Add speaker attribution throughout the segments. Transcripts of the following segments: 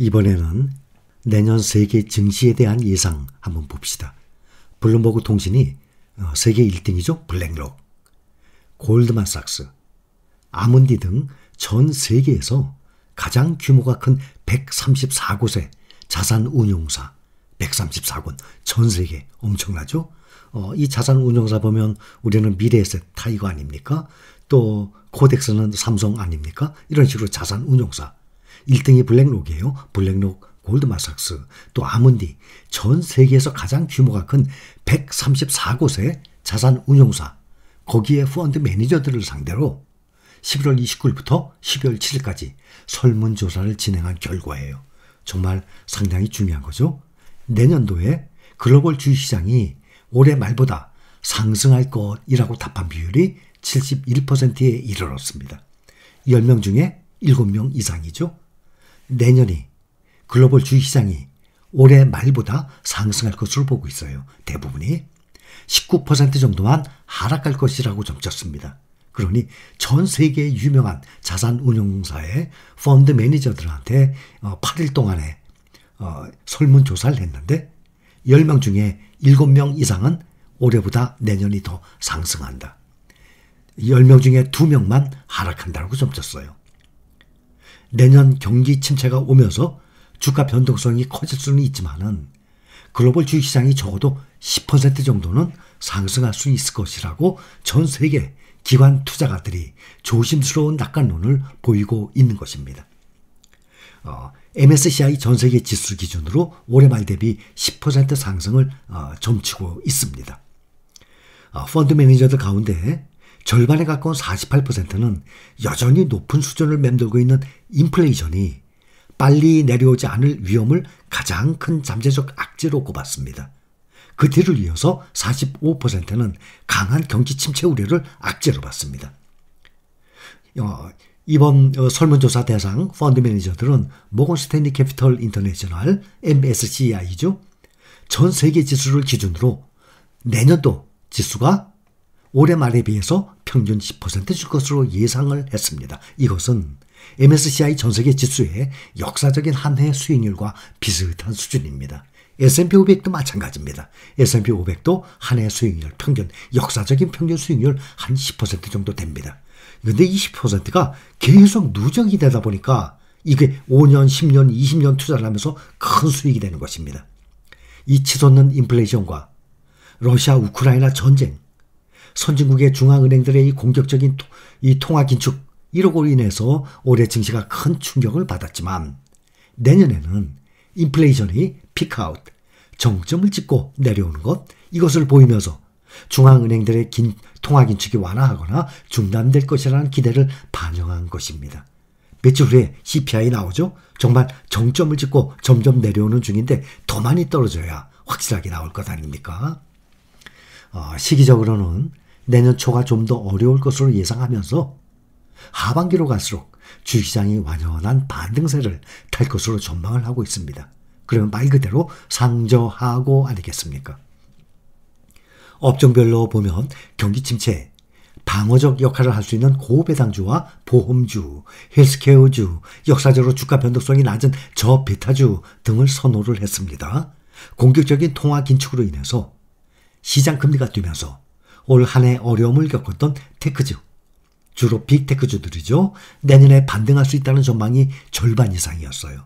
Speaker 1: 이번에는 내년 세계 증시에 대한 예상 한번 봅시다. 블룸버그 통신이 어, 세계 1등이죠. 블랙록, 골드만삭스, 아몬디 등 전 세계에서 가장 규모가 큰 134곳의 자산 운용사 134곳 전 세계 엄청나죠. 어, 이 자산 운용사 보면 우리는 미래에셋 타이거 아닙니까? 또 코덱스는 삼성 아닙니까? 이런 식으로 자산 운용사 1등이 블랙록이에요. 블랙록 골드마삭스, 또 아몬디, 전 세계에서 가장 규모가 큰 134곳의 자산 운용사, 거기에 펀드 매니저들을 상대로 11월 29일부터 12월 7일까지 설문조사를 진행한 결과예요. 정말 상당히 중요한 거죠. 내년도에 글로벌 주식시장이 올해 말보다 상승할 것이라고 답한 비율이 71%에 이르렀습니다. 10명 중에 7명 이상이죠. 내년이 글로벌 주식시장이 올해 말보다 상승할 것으로 보고 있어요. 대부분이 19% 정도만 하락할 것이라고 점쳤습니다. 그러니 전 세계의 유명한 자산 운용사의 펀드 매니저들한테 8일 어, 동안에 어, 설문조사를 했는데 10명 중에 7명 이상은 올해보다 내년이 더 상승한다. 10명 중에 2명만 하락한다고 점쳤어요. 내년 경기 침체가 오면서 주가 변동성이 커질 수는 있지만은 글로벌 주식시장이 적어도 10% 정도는 상승할 수 있을 것이라고 전 세계 기관 투자가들이 조심스러운 낙관론을 보이고 있는 것입니다. 어, MSCI 전 세계 지수 기준으로 올해 말 대비 10% 상승을 어, 점치고 있습니다. 어, 펀드 매니저들 가운데 절반에 가까운 48%는 여전히 높은 수준을 맴돌고 있는 인플레이션이 빨리 내려오지 않을 위험을 가장 큰 잠재적 악재로 꼽았습니다. 그 뒤를 이어서 45%는 강한 경기 침체 우려를 악재로 봤습니다. 어, 이번 어, 설문조사 대상 펀드 매니저들은 모건스탠리 캐피털 인터내셔널 MSCI죠. 전 세계 지수를 기준으로 내년도 지수가 올해 말에 비해서 평균 10%줄 것으로 예상을 했습니다. 이것은 MSCI 전 세계 지수의 역사적인 한 해 수익률과 비슷한 수준입니다. S&P 500도 마찬가지입니다. S&P 500도 한 해 수익률 평균 역사적인 평균 수익률 한 10% 정도 됩니다. 근데 이 10%가 계속 누적이 되다 보니까 이게 5년, 10년, 20년 투자를 하면서 큰 수익이 되는 것입니다. 이 치솟는 인플레이션과 러시아 우크라이나 전쟁 선진국의 중앙은행들의 이 공격적인 이 통화 긴축 이로 인해서 올해 증시가 큰 충격을 받았지만 내년에는 인플레이션이 피크아웃, 정점을 찍고 내려오는 것 이것을 보이면서 중앙은행들의 긴, 통화 긴축이 완화하거나 중단될 것이라는 기대를 반영한 것입니다. 며칠 후에 CPI 나오죠? 정말 정점을 찍고 점점 내려오는 중인데 더 많이 떨어져야 확실하게 나올 것 아닙니까? 어, 시기적으로는 내년 초가 좀 더 어려울 것으로 예상하면서 하반기로 갈수록 주시장이 완연한 반등세를 탈 것으로 전망을 하고 있습니다. 그러면 말 그대로 상저하고 아니겠습니까? 업종별로 보면 경기 침체, 방어적 역할을 할 수 있는 고배당주와 보험주, 헬스케어주, 역사적으로 주가 변동성이 낮은 저베타주 등을 선호를 했습니다. 공격적인 통화 긴축으로 인해서 시장 금리가 뛰면서 올한해 어려움을 겪었던 테크주, 주로 빅테크주들이죠. 내년에 반등할 수 있다는 전망이 절반 이상이었어요.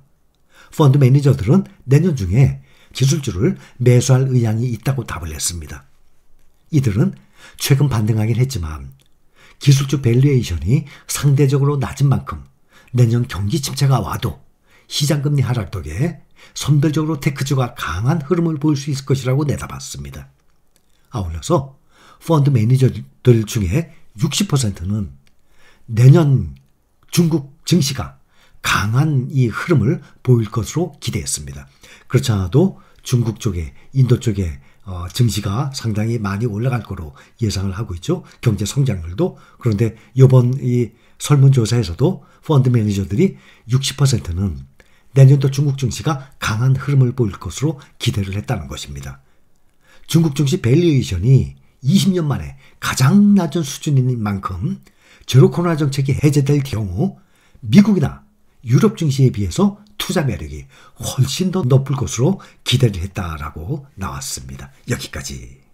Speaker 1: 펀드 매니저들은 내년 중에 기술주를 매수할 의향이 있다고 답을 했습니다. 이들은 최근 반등하긴 했지만 기술주 밸류에이션이 상대적으로 낮은 만큼 내년 경기 침체가 와도 시장금리 하락 덕에 선별적으로 테크주가 강한 흐름을 보일 수 있을 것이라고 내다봤습니다. 아울러서 펀드 매니저들 중에 60%는 내년 중국 증시가 강한 이 흐름을 보일 것으로 기대했습니다. 그렇지 않아도 중국 쪽에 인도 쪽에 어, 증시가 상당히 많이 올라갈 거로 예상을 하고 있죠. 경제 성장률도 그런데 이번 이 설문조사에서도 펀드 매니저들이 60%는 내년도 중국 증시가 강한 흐름을 보일 것으로 기대를 했다는 것입니다. 중국 증시 밸류에이션이 20년 만에 가장 낮은 수준인 만큼 제로 코로나 정책이 해제될 경우 미국이나 유럽 증시에 비해서 투자 매력이 훨씬 더 높을 것으로 기대를 했다라고 나왔습니다. 여기까지.